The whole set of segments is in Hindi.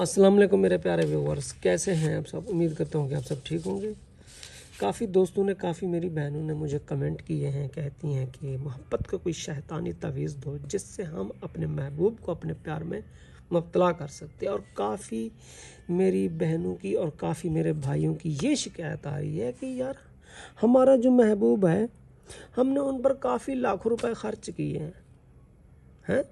अस्सलाम वालेकुम मेरे प्यारे व्यूवर्स कैसे हैं आप सब उम्मीद करता हूँ कि आप सब ठीक होंगे काफ़ी दोस्तों ने काफ़ी मेरी बहनों ने मुझे कमेंट किए हैं कहती हैं कि मोहब्बत का कोई शैतानी तवीज़ दो जिससे हम अपने महबूब को अपने प्यार में मुबतला कर सकते हैं और काफ़ी मेरी बहनों की और काफ़ी मेरे भाइयों की ये शिकायत आ रही है कि यार हमारा जो महबूब है हमने उन पर काफ़ी लाखों रुपए खर्च किए हैं हैं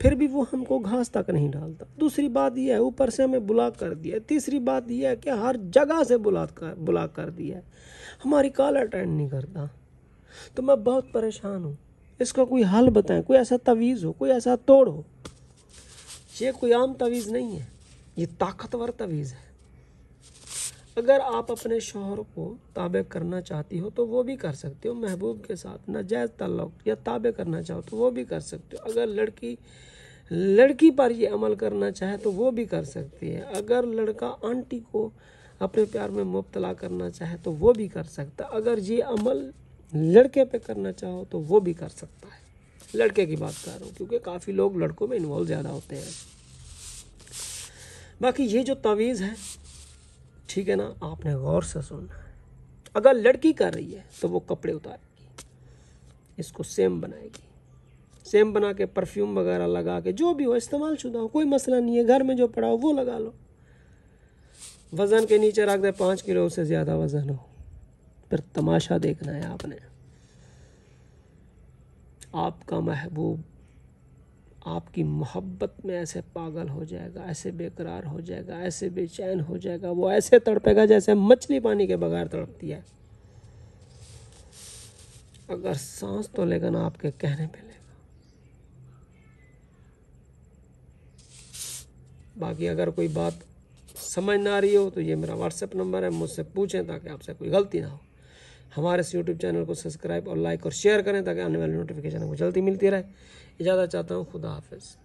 फिर भी वो हमको घास तक नहीं डालता दूसरी बात यह है ऊपर से हमें ब्लॉक कर दिया तीसरी बात यह है कि हर जगह से बुला कर ब्लॉक कर दिया हमारी कॉल अटेंड नहीं करता तो मैं बहुत परेशान हूँ इसका कोई हल बताएं कोई ऐसा तवीज़ हो कोई ऐसा तोड़ हो ये कोई आम तवीज़ नहीं है ये ताकतवर तवीज़ है अगर आप अपने शोहर को ताबे करना चाहती हो तो वो भी कर सकते हो महबूब के साथ नाजायज़ तल्लक या ताबे करना चाहो तो वो भी कर सकते हो अगर लड़की लड़की पर ये अमल करना चाहे तो वो भी कर सकती है अगर लड़का आंटी को अपने प्यार में मुबतला करना चाहे तो वो भी कर सकता है अगर ये अमल लड़के पे करना चाहो तो वो भी कर सकता है लड़के की बात कर रहा हूँ क्योंकि काफ़ी लोग लड़कों में इन्वॉल्व ज़्यादा होते हैं बाकी ये जो तवीज़ है ठीक है ना आपने गौर से सुनना है अगर लड़की कर रही है तो वो कपड़े उतारेगी इसको सेम बनाएगी सेम बना के परफ्यूम वगैरह लगा के जो भी हो इस्तेमाल शुदा हो कोई मसला नहीं है घर में जो पड़ा हो वो लगा लो वज़न के नीचे रख दे पाँच किलो से ज़्यादा वज़न हो फिर तमाशा देखना है आपने आपका महबूब आपकी मोहब्बत में ऐसे पागल हो जाएगा ऐसे बेकरार हो जाएगा ऐसे बेचैन हो जाएगा वो ऐसे तड़पेगा जैसे मछली पानी के बगैर तड़पती है अगर सांस तो लेगा ना आपके कहने पे लेगा बाकी अगर कोई बात समझ ना आ रही हो तो ये मेरा व्हाट्सएप नंबर है मुझसे पूछें ताकि आपसे कोई गलती ना हो हमारे इस यूट्यूब चैनल को सब्सक्राइब और लाइक और शेयर करें ताकि आने वाली नोटिफिकेशन आपको जल्दी मिलती रहे इजाज़त चाहता हूँ खुदा हाफिज़